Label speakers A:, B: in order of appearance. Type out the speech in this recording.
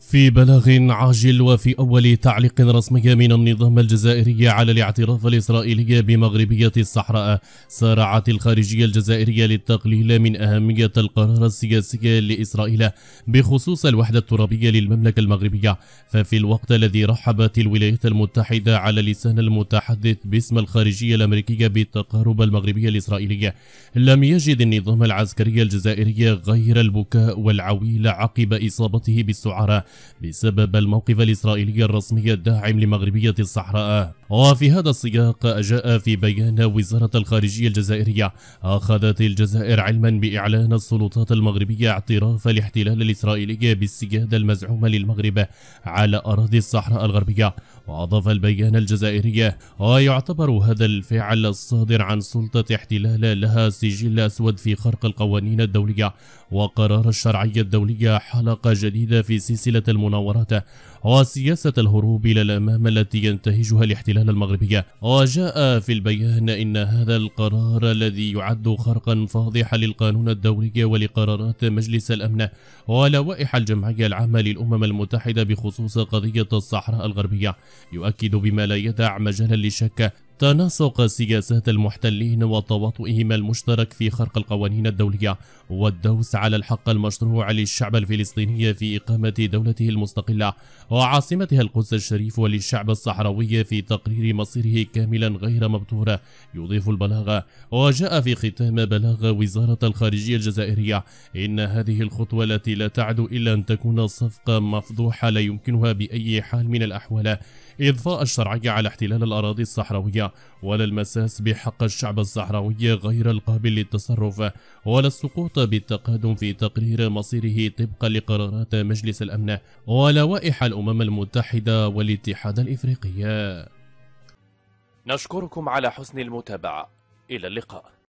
A: في بلاغ عاجل وفي أول تعليق رسمي من النظام الجزائري على الاعتراف الإسرائيلي بمغربية الصحراء سارعت الخارجية الجزائرية للتقليل من أهمية القرار السياسي لإسرائيل بخصوص الوحدة الترابية للمملكة المغربية ففي الوقت الذي رحبت الولايات المتحدة على لسان المتحدث باسم الخارجية الأمريكية بالتقارب المغربي الإسرائيلي لم يجد النظام العسكري الجزائري غير البكاء والعويل عقب إصابته بالسعارة بسبب الموقف الإسرائيلي الرسمي الداعم لمغربية الصحراء وفي هذا السياق جاء في بيان وزارة الخارجية الجزائرية أخذت الجزائر علما بإعلان السلطات المغربية اعتراف الاحتلال الإسرائيلي بالسيادة المزعومة للمغرب على أراضي الصحراء الغربية وأضاف البيان الجزائرية آه، ويعتبر هذا الفعل الصادر عن سلطة احتلال لها سجل أسود في خرق القوانين الدولية وقرار الشرعية الدولية حلقة جديدة في سلسلة المناورات وسياسة آه، الهروب إلى الأمام التي ينتهجها الاحتلال المغربي وجاء آه، في البيان إن هذا القرار الذي يعد خرقا فاضحا للقانون الدولي ولقرارات مجلس الأمن ولوائح الجمعية العامة للأمم المتحدة بخصوص قضية الصحراء الغربية يؤكد بما لا يدع مجالا للشك تناسق سياسات المحتلين وتواطؤهم المشترك في خرق القوانين الدولية والدوس على الحق المشروع للشعب الفلسطيني في إقامة دولته المستقلة وعاصمتها القدس الشريف وللشعب الصحراوي في تقرير مصيره كاملا غير مبتور يضيف البلاغة وجاء في ختام بلاغ وزارة الخارجية الجزائرية إن هذه الخطوة التي لا تعد إلا أن تكون صفقة مفضوحة لا يمكنها بأي حال من الأحوال إضفاء الشرعية على احتلال الأراضي الصحراوية ولا المساس بحق الشعب الصحراوي غير القابل للتصرف ولا السقوط بالتقادم في تقرير مصيره طبقا لقرارات مجلس الأمن ولوائح الأمم المتحدة والاتحاد الإفريقي نشكركم على حسن المتابعة إلى اللقاء